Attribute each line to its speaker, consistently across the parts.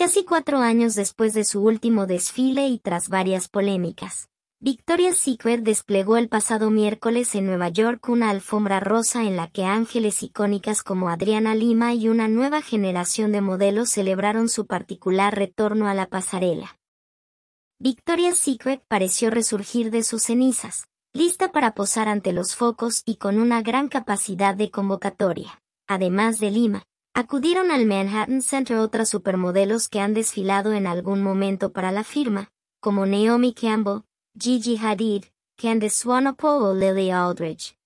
Speaker 1: Casi cuatro años después de su último desfile y tras varias polémicas, Victoria Secret desplegó el pasado miércoles en Nueva York una alfombra rosa en la que ángeles icónicas como Adriana Lima y una nueva generación de modelos celebraron su particular retorno a la pasarela. Victoria Secret pareció resurgir de sus cenizas, lista para posar ante los focos y con una gran capacidad de convocatoria. Además de Lima, Acudieron al Manhattan Center otras supermodelos que han desfilado en algún momento para la firma, como Naomi Campbell, Gigi Hadid, Candice Swanepoel o Lily Aldridge.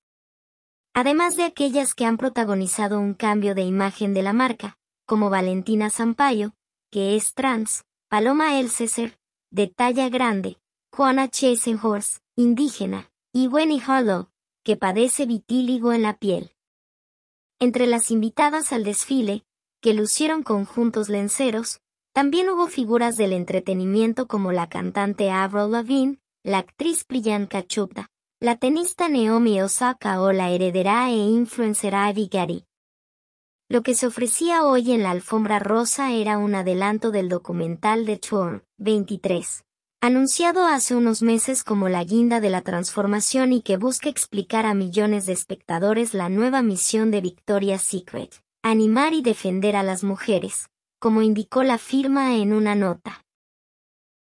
Speaker 1: Además de aquellas que han protagonizado un cambio de imagen de la marca, como Valentina Sampaio, que es trans, Paloma Elsesser, de talla grande, Juana Chasenhorse, indígena, y Winnie Harlow, que padece vitíligo en la piel. Entre las invitadas al desfile, que lucieron conjuntos lenceros, también hubo figuras del entretenimiento como la cantante Avril Lavigne, la actriz Priyanka Chopra, la tenista Naomi Osaka o la heredera e influencer Ivy Gary. Lo que se ofrecía hoy en la alfombra rosa era un adelanto del documental de Tour 23, anunciado hace unos meses como la guinda de la transformación y que busca explicar a millones de espectadores la nueva misión de Victoria's Secret, animar y defender a las mujeres, como indicó la firma en una nota.